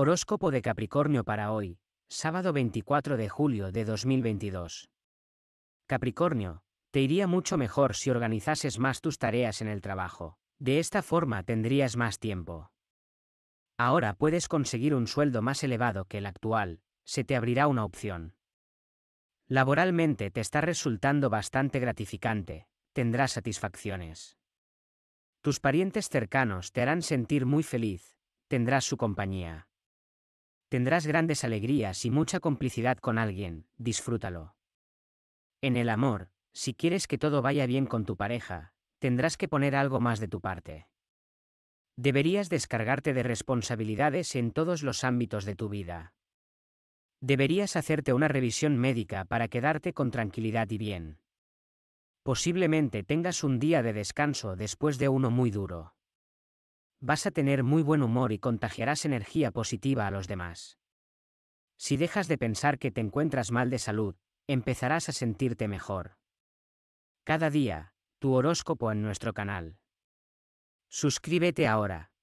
Horóscopo de Capricornio para hoy, sábado 24 de julio de 2022. Capricornio, te iría mucho mejor si organizases más tus tareas en el trabajo. De esta forma tendrías más tiempo. Ahora puedes conseguir un sueldo más elevado que el actual, se te abrirá una opción. Laboralmente te está resultando bastante gratificante, tendrás satisfacciones. Tus parientes cercanos te harán sentir muy feliz, tendrás su compañía. Tendrás grandes alegrías y mucha complicidad con alguien, disfrútalo. En el amor, si quieres que todo vaya bien con tu pareja, tendrás que poner algo más de tu parte. Deberías descargarte de responsabilidades en todos los ámbitos de tu vida. Deberías hacerte una revisión médica para quedarte con tranquilidad y bien. Posiblemente tengas un día de descanso después de uno muy duro vas a tener muy buen humor y contagiarás energía positiva a los demás. Si dejas de pensar que te encuentras mal de salud, empezarás a sentirte mejor. Cada día, tu horóscopo en nuestro canal. Suscríbete ahora,